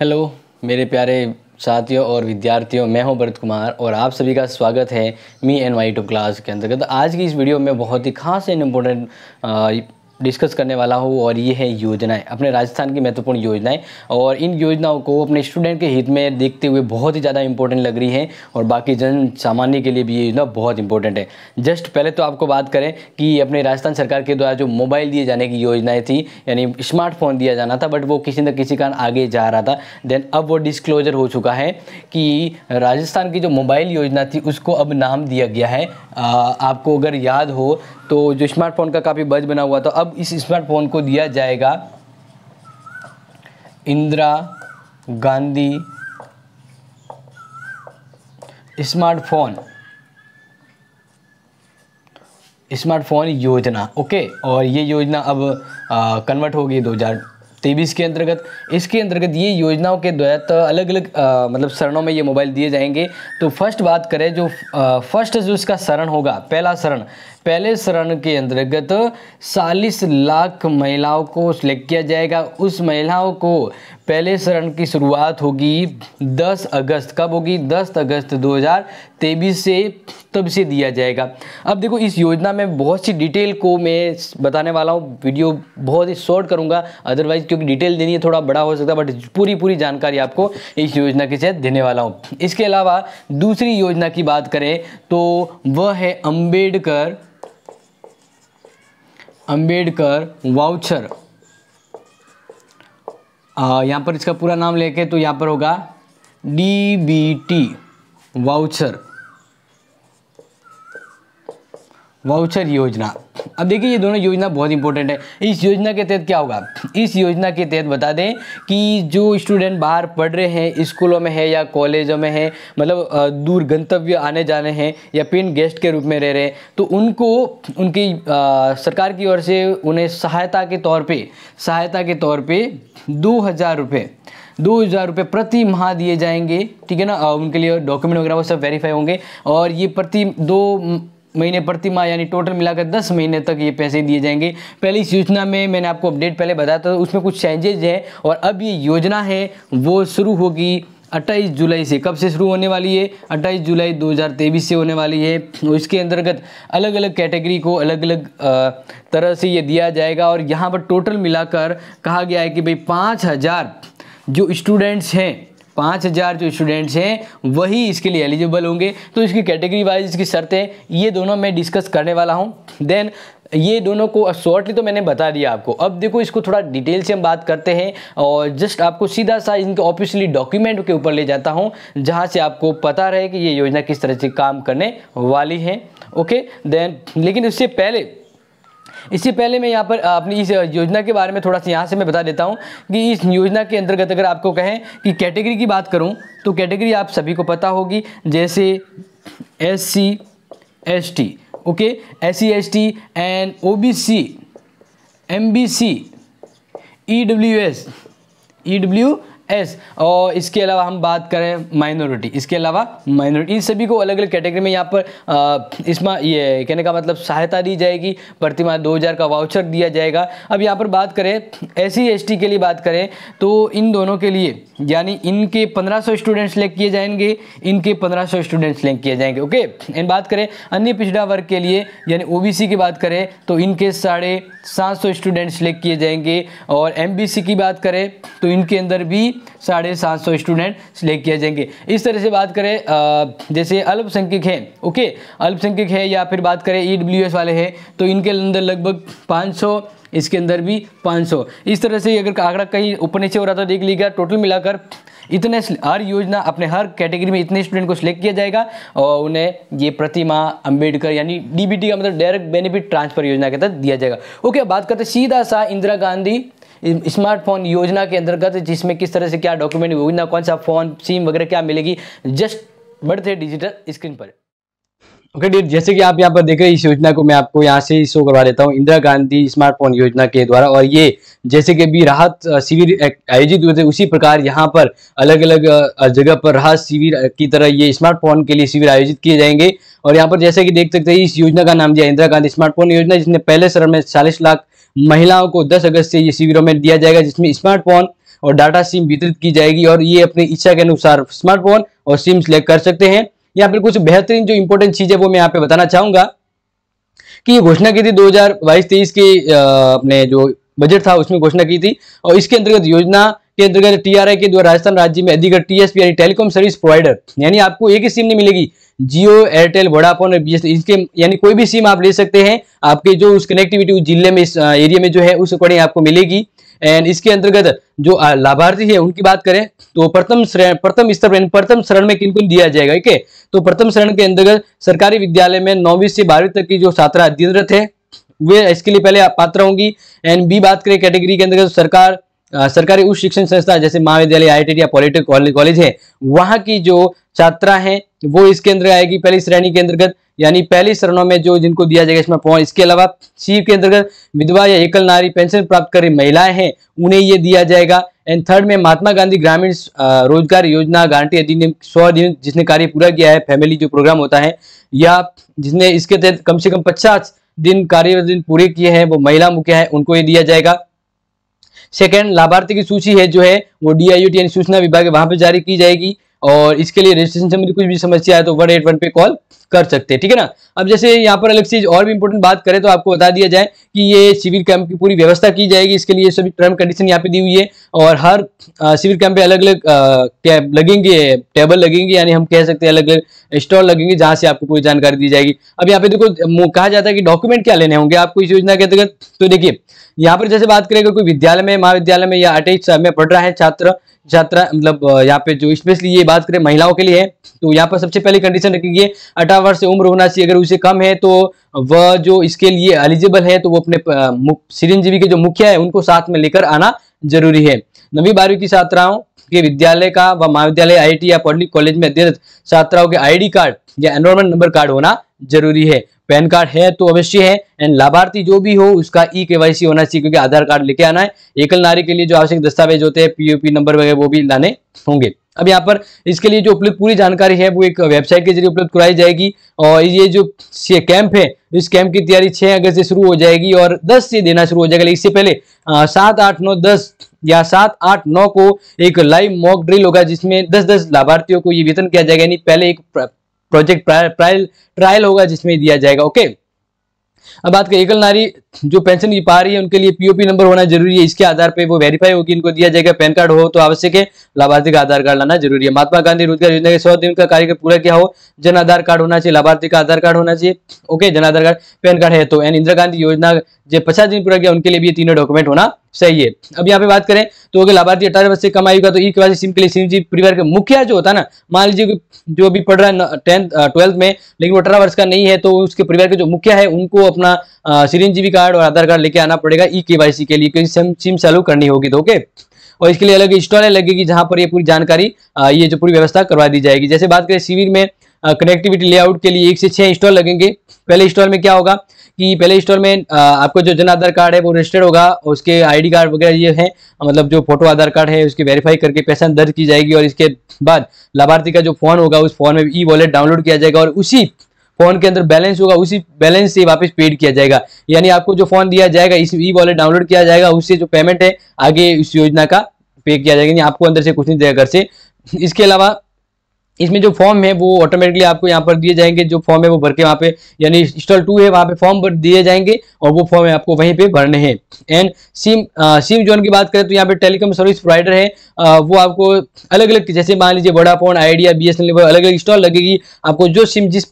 hello मेरे प्यारे साथियों और विद्यार्थियों मैं हूं भरत कुमार और आप सभी का स्वागत है me N Y two class के अंतर्गत आज की इस वीडियो में बहुत ही खास एंड इम्पोर्टेंट डिस्कस करने वाला हूँ और ये है योजनाएं अपने राजस्थान की महत्वपूर्ण योजनाएं और इन योजनाओं को अपने स्टूडेंट के हित में देखते हुए बहुत ही ज़्यादा इंपॉर्टेंट लग रही है और बाकी जन सामान्य के लिए भी ये योजना बहुत इंपॉर्टेंट है जस्ट पहले तो आपको बात करें कि अपने राजस्थान सरकार के द्वारा जो मोबाइल दिए जाने की योजनाएँ थी यानी स्मार्टफोन दिया जाना था बट वो किसी न किसी कारण आगे जा रहा था देन अब वो डिस्क्लोजर हो चुका है कि राजस्थान की जो मोबाइल योजना थी उसको अब नाम दिया गया है आपको अगर याद हो तो जो स्मार्टफोन का काफ़ी बज बना हुआ था अब इस स्मार्टफोन को दिया जाएगा इंदिरा गांधी स्मार्टफोन स्मार्टफोन योजना ओके और ये योजना अब कन्वर्ट होगी दो हजार तेईस के अंतर्गत इसके अंतर्गत ये योजनाओं के तहत अलग अलग आ, मतलब शरणों में ये मोबाइल दिए जाएंगे तो फर्स्ट बात करें जो आ, फर्स्ट जो इसका शरण होगा पहला शरण पहले चरण के अंतर्गत चालीस लाख महिलाओं को सिलेक्ट किया जाएगा उस महिलाओं को पहले चरण की शुरुआत होगी 10 अगस्त कब होगी 10 अगस्त 2023 से तब से दिया जाएगा अब देखो इस योजना में बहुत सी डिटेल को मैं बताने वाला हूँ वीडियो बहुत ही शॉर्ट करूँगा अदरवाइज क्योंकि डिटेल देनी है थोड़ा बड़ा हो सकता है बट पूरी पूरी जानकारी आपको इस योजना के तहत देने वाला हूँ इसके अलावा दूसरी योजना की बात करें तो वह है अम्बेडकर अंबेडकर वाउचर यहाँ पर इसका पूरा नाम लेके तो यहाँ पर होगा D B T voucher voucher योजना अब देखिए ये दोनों योजना बहुत इंपॉर्टेंट है इस योजना के तहत क्या होगा इस योजना के तहत बता दें कि जो स्टूडेंट बाहर पढ़ रहे हैं स्कूलों में है या कॉलेजों में है मतलब दूर गंतव्य आने जाने हैं या पिन गेस्ट के रूप में रह रहे हैं तो उनको उनकी आ, सरकार की ओर से उन्हें सहायता के तौर पर सहायता के तौर पर दो हज़ार रुपये दो हज़ार रुपये प्रति माह दिए जाएंगे ठीक है ना उनके लिए डॉक्यूमेंट वगैरह वो सब वेरीफाई होंगे और ये प्रति दो महीने प्रतिमाह यानी टोटल मिलाकर 10 महीने तक ये पैसे दिए जाएंगे पहले इस योजना में मैंने आपको अपडेट पहले बताया था उसमें कुछ चेंजेज हैं और अब ये योजना है वो शुरू होगी 28 जुलाई से कब से शुरू होने वाली है 28 जुलाई 2023 से होने वाली है इसके अंतर्गत अलग अलग कैटेगरी को अलग अलग तरह से ये दिया जाएगा और यहाँ पर टोटल मिलाकर कहा गया है कि भाई पाँच हज़ार जो स्टूडेंट्स हैं पाँच हज़ार जो स्टूडेंट्स हैं वही इसके लिए एलिजिबल होंगे तो इसकी कैटेगरी वाइज इसकी शर्तें ये दोनों मैं डिस्कस करने वाला हूँ देन ये दोनों को शॉर्टली तो मैंने बता दिया आपको अब देखो इसको थोड़ा डिटेल से हम बात करते हैं और जस्ट आपको सीधा सा इनके ऑफिशियली डॉक्यूमेंट के ऊपर ले जाता हूँ जहाँ से आपको पता रहे कि ये योजना किस तरह से काम करने वाली है ओके देन लेकिन उससे पहले इससे पहले मैं यहाँ पर अपनी इस योजना के बारे में थोड़ा सा यहाँ से मैं बता देता हूँ कि इस योजना के अंतर्गत अगर आपको कहें कि कैटेगरी की बात करूँ तो कैटेगरी आप सभी को पता होगी जैसे S C S T okay S C S T and O B C M B C E W S E W S और इसके अलावा हम बात करें माइनॉरिटी इसके अलावा माइनॉरिटी इन सभी को अलग अलग कैटेगरी में यहाँ पर इसमें ये कहने का मतलब सहायता दी जाएगी प्रतिमा 2000 का वाउचर दिया जाएगा अब यहाँ पर बात करें एस सी e के लिए बात करें तो इन दोनों के लिए यानी इनके 1500 स्टूडेंट्स सेलेक्ट किए जाएंगे इनके 1500 स्टूडेंट्स सेलेक्ट किए जाएंगे ओके एंड बात करें अन्य पिछड़ा वर्ग के लिए यानी ओ की बात करें तो इनके साढ़े सात स्टूडेंट्स सेलेक्ट किए जाएंगे और एम की बात करें तो इनके अंदर भी साढ़े सात सौ स्टूडेंट सिलेक्ट किए जाएंगे इस तरह से बात करें जैसे अल्पसंख्यक हैं ओके अल्पसंख्यक है या फिर बात करें ई डब्ल्यू एस वाले हैं तो इनके अंदर लगभग पाँच सौ इसके अंदर भी पाँच सौ इस तरह से अगर आंकड़ा कहीं ऊपर नीचे हो रहा था देख लीजिएगा टोटल मिलाकर इतने हर योजना अपने हर कैटेगरी में इतने स्टूडेंट को सिलेक्ट किया जाएगा और उन्हें ये प्रतिमा अंबेडकर यानी डीबीटी का मतलब डायरेक्ट बेनिफिट ट्रांसफर योजना के तहत दिया जाएगा ओके बात करते सीधा सा इंदिरा गांधी स्मार्टफोन योजना के अंतर्गत जिसमें किस तरह से क्या डॉक्यूमेंट योजना कौन सा फ़ोन सिम वगैरह क्या मिलेगी जस्ट बढ़ते डिजिटल स्क्रीन पर ओके okay, जैसे कि आप यहाँ पर देख रहे हैं इस योजना को मैं आपको यहाँ से शो करवा देता हूँ इंदिरा गांधी स्मार्टफोन योजना के द्वारा और ये जैसे कि भी राहत शिविर आयोजित हुए थे उसी प्रकार यहाँ पर अलग अलग जगह पर राहत शिविर की तरह ये स्मार्टफोन के लिए शिविर आयोजित किए जाएंगे और यहाँ पर जैसे कि देख सकते हैं इस योजना का नाम दिया इंदिरा गांधी स्मार्टफोन योजना जिसने पहले चरण में चालीस लाख महिलाओं को 10 अगस्त से ये शिविरों में दिया जाएगा जिसमें स्मार्टफोन और डाटा सिम वितरित की जाएगी और ये अपनी इच्छा के अनुसार स्मार्टफोन और सिम सिलेक्ट कर सकते हैं यहाँ पर कुछ बेहतरीन जो इंपोर्टेंट चीज़ है वो मैं यहाँ पे बताना चाहूंगा कि ये घोषणा की थी दो हजार के अपने जो बजट था उसमें घोषणा की थी और इसके अंतर्गत योजना के अंतर्गत टीआरआई के द्वारा राजस्थान राज्य में अधिकृत टीएसपी यानी टेलीकॉम सर्विस प्रोवाइडर यानी आपको एक ही सिम नहीं मिलेगी जियो एयरटेल वोडाफोन और बी इसके यानी कोई भी सिम आप ले सकते हैं आपके जो उस कनेक्टिविटी उस जिले में इस एरिया में जो है उस अकॉर्डिंग आपको मिलेगी एंड इसके अंतर्गत जो लाभार्थी है उनकी बात करें तो प्रथम श्रेण प्रथम स्तर प्रथम शरण में किनको दिया जाएगा ठीक है तो प्रथम शरण के अंतर्गत सरकारी विद्यालय में नौवीं से बारहवीं तक की जो छात्रा अध्ययनरत है वे इसके लिए पहले पात्र होंगी एंड बी बात करें कैटेगरी के अंतर्गत सरकार सरकारी उच्च शिक्षण संस्था जैसे महाविद्यालय आई या पॉलिटेक्निक कॉलेज है वहां की जो छात्रा है वो इसके अंदर आएगी पहली श्रेणी के अंतर्गत यानी पहली शरणों में जो जिनको दिया जाएगा इसमें पहुंच इसके अलावा सी के अंतर्गत विधवा या एकल नारी पेंशन प्राप्त कर रही महिलाएं हैं उन्हें ये दिया जाएगा एंड थर्ड में महात्मा गांधी ग्रामीण रोजगार योजना गारंटी अधिनियम सौ दिन जिसने कार्य पूरा किया है फैमिली जो प्रोग्राम होता है या जिसने इसके तहत कम से कम पचास दिन कार्य दिन पूरे किए हैं वो महिला मुखिया है उनको ये दिया जाएगा सेकेंड लाभार्थी की सूची है जो है वो डी आई यानी सूचना विभाग है वहां पर जारी की जाएगी और इसके लिए रजिस्ट्रेशन संबंधी कुछ भी समस्या है तो वन एट वन पे कॉल कर सकते हैं ठीक है ना अब जैसे यहाँ पर अलग चीज और भी इंपॉर्टेंट बात करें तो आपको बता दिया जाए कि ये शिविर कैंप की पूरी व्यवस्था की जाएगी इसके लिए सभी टर्म कंडीशन यहाँ पे दी हुई है और हर शिविर कैंप पे अलग अलग लगेंगे टेबल लगेंगे यानी हम कह सकते हैं अलग अलग स्टॉल लगेंगे जहां से आपको पूरी जानकारी दी जाएगी अब यहाँ पे देखो कहा जाता है कि डॉक्यूमेंट क्या लेने होंगे आपको इस योजना के अंतर्गत तो देखिए यहाँ पर जैसे बात करें अगर कोई विद्यालय में महाविद्यालय में या अटैच में पढ़ रहा है छात्र छात्रा मतलब यहाँ पे जो स्पेशली ये बात करें महिलाओं के लिए है तो यहाँ पर सबसे पहली कंडीशन रखेंगे अठारह वर्ष से उम्र होना चाहिए अगर उसे कम है तो वह जो इसके लिए एलिजिबल है तो वो अपने चिरंजीवी के जो मुखिया है उनको साथ में लेकर आना जरूरी है नवी बारहवीं की छात्राओं के विद्यालय का व महाविद्यालय आई या पब्लिक कॉलेज में अध्ययन छात्राओं के आई कार्ड या एनरोलमेंट नंबर कार्ड होना जरूरी है पैन कार्ड है तो अवश्य है एंड लाभार्थी जो भी हो उसका ई केवाईसी होना चाहिए क्योंकि आधार कार्ड लेके आना है एकल नारी के लिए जो आवश्यक दस्तावेज होते हैं पीओपी नंबर वगैरह वो भी लाने होंगे अब यहाँ पर इसके लिए जो उपलब्ध पूरी जानकारी है वो एक वेबसाइट के जरिए उपलब्ध कराई जाएगी और ये जो कैंप है इस कैंप की तैयारी 6 अगस्त से शुरू हो जाएगी और 10 से देना शुरू हो जाएगा इससे पहले सात आठ नौ दस या सात आठ नौ को एक लाइव मॉक ड्रिल होगा जिसमें दस दस लाभार्थियों को ये वेतन किया जाएगा यानी पहले एक प्रोजेक्ट ट्रायल ट्रायल होगा जिसमें दिया जाएगा ओके अब बात करें एकल नारी जो पेंशन पा रही है उनके लिए पीओपी नंबर होना जरूरी है इसके आधार पर वो वेरीफाई होगी इनको दिया जाएगा पैन कार्ड हो तो आवश्यक है लाभार्थी का आधार कार्ड लाना जरूरी है महात्मा गांधी रोजगार योजना के सौ दिन का कार्यक्रम पूरा किया हो जन आधार कार्ड होना चाहिए लाभार्थी का आधार कार्ड होना चाहिए ओके जन आधार कार्ड पैन कार्ड है तो एंड इंदिरा गांधी योजना जो पचास दिन पूरा किया उनके लिए भी तीनों डॉक्यूमेंट होना सही है अब यहाँ पे बात करें तो अगर लाभार्थी अठारह वर्ष से कम आयु का तो ई केवासी सिम के लिए सिम जी परिवार के मुखिया जो होता है ना मान लीजिए जो अभी पढ़ रहा है टेंथ ट्वेल्थ में लेकिन वो अठारह वर्ष का नहीं है तो उसके परिवार के जो मुखिया है उनको अपना सिरिंजीवी कार्ड और आधार कार्ड लेके आना पड़ेगा ई के के लिए क्योंकि सिम चालू करनी होगी तो ओके और इसके लिए अलग स्टॉल लगेगी जहाँ पर ये पूरी जानकारी ये जो पूरी व्यवस्था करवा दी जाएगी जैसे बात करें शिविर में कनेक्टिविटी लेआउट के लिए एक से छह इंस्टॉल लगेंगे पहले इंस्टॉल में क्या होगा कि पहले स्टॉल में आपको जो जन आधार कार्ड है वो रजिस्टर्ड होगा उसके आईडी कार्ड वगैरह ये है मतलब जो फोटो आधार कार्ड है उसकी वेरीफाई करके पहचान दर्ज की जाएगी और इसके बाद लाभार्थी का जो फोन होगा उस फोन में ई वॉलेट डाउनलोड किया जाएगा और उसी फोन के अंदर बैलेंस होगा उसी बैलेंस से वापस पेड किया जाएगा यानी आपको जो फोन दिया जाएगा इस ई वॉलेट डाउनलोड किया जाएगा उससे जो पेमेंट है आगे इस योजना का पे किया जाएगा यानी आपको अंदर से कुछ नहीं देगा घर से इसके अलावा इसमें जो फॉर्म है वो ऑटोमेटिकली आपको यहाँ पर दिए जाएंगे जो फॉर्म है वो भर के वहाँ पे यानी स्टॉल टू है वहाँ पे फॉर्म भर दिए जाएंगे और वो फॉर्म आपको वहीं पे भरने हैं एंड सिम सिम जोन की बात करें तो यहाँ पे टेलीकॉम सर्विस प्रोवाइडर है आ, वो आपको अलग अलग जैसे मान लीजिए वोडाफोन आइडिया बी एस अलग अलग स्टॉल लगेगी आपको जो सिम जिस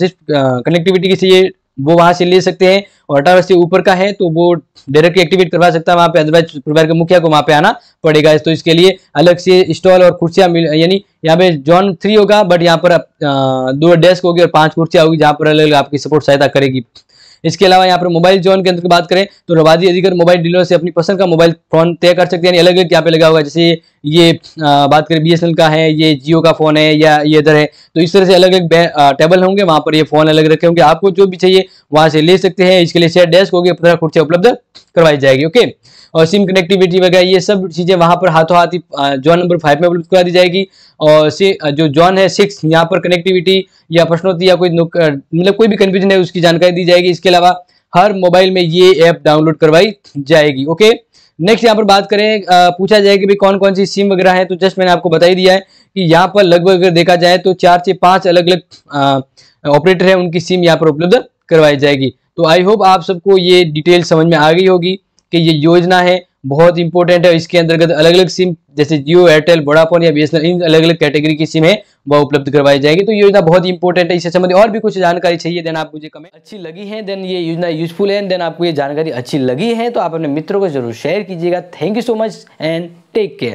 जिस कनेक्टिविटी की चाहिए वो वहां से ले सकते हैं और अठारह से ऊपर का है तो वो डायरेक्टली एक्टिवेट करवा सकता है वहाँ पे अदरवाइज परिवार के मुखिया को वहां पे आना पड़ेगा तो इसके लिए अलग से स्टॉल और कुर्सियाँ मिल यानी यहाँ पे जॉन थ्री होगा बट यहाँ पर दो डेस्क होगी और पांच कुर्सियां होगी जहाँ पर अलग अलग आपकी सपोर्ट सहायता करेगी इसके अलावा यहाँ पर मोबाइल जोन के अंदर बात करें तो रवाजी अधिकार मोबाइल डीलर से अपनी पसंद का मोबाइल फोन तय कर सकते हैं अलग अलग यहाँ पे लगा हुआ है जैसे ये बात करें बी का है ये जियो का फोन है या ये इधर है तो इस तरह से अलग अलग टेबल होंगे वहाँ पर ये फोन अलग रखे होंगे आपको जो भी चाहिए वहाँ से ले सकते हैं इसके लिए शेयर डेस्क होगी पंद्रह कुर्सियाँ उपलब्ध करवाई जाएगी ओके और सिम कनेक्टिविटी वगैरह ये सब चीज़ें वहाँ पर हाथों हाथ जॉन नंबर फाइव में उपलब्ध करा दी जाएगी और जो जॉन है सिक्स यहाँ पर कनेक्टिविटी या प्रश्नोत्तर या कोई मतलब कोई भी कन्फ्यूजन है उसकी जानकारी दी जाएगी इसके अलावा हर मोबाइल में ये ऐप डाउनलोड करवाई जाएगी ओके नेक्स्ट यहाँ पर बात करें आ, पूछा जाए कि भी कौन कौन सी सिम वगैरह है तो जस्ट मैंने आपको बताई दिया है कि यहाँ पर लगभग अगर देखा जाए तो चार से पांच अलग अलग ऑपरेटर हैं उनकी सिम यहाँ पर उपलब्ध करवाई जाएगी तो आई होप आप सबको ये डिटेल समझ में आ गई होगी कि ये योजना है बहुत इंपॉर्टेंट है इसके अंतर्गत अलग अलग सिम जैसे जियो एयरटेल वोडाफोन या बीएसएनएल इन अलग अलग कैटेगरी की सिम है वह उपलब्ध करवाई जाएगी तो योजना बहुत इंपॉर्टेंट है इससे संबंधित और भी कुछ जानकारी चाहिए देन आप मुझे कमेंट अच्छी लगी है देन ये योजना यूजफुल है देन आपको ये जानकारी अच्छी लगी है तो आप अपने मित्रों को जरूर शेयर कीजिएगा thank you so much and take care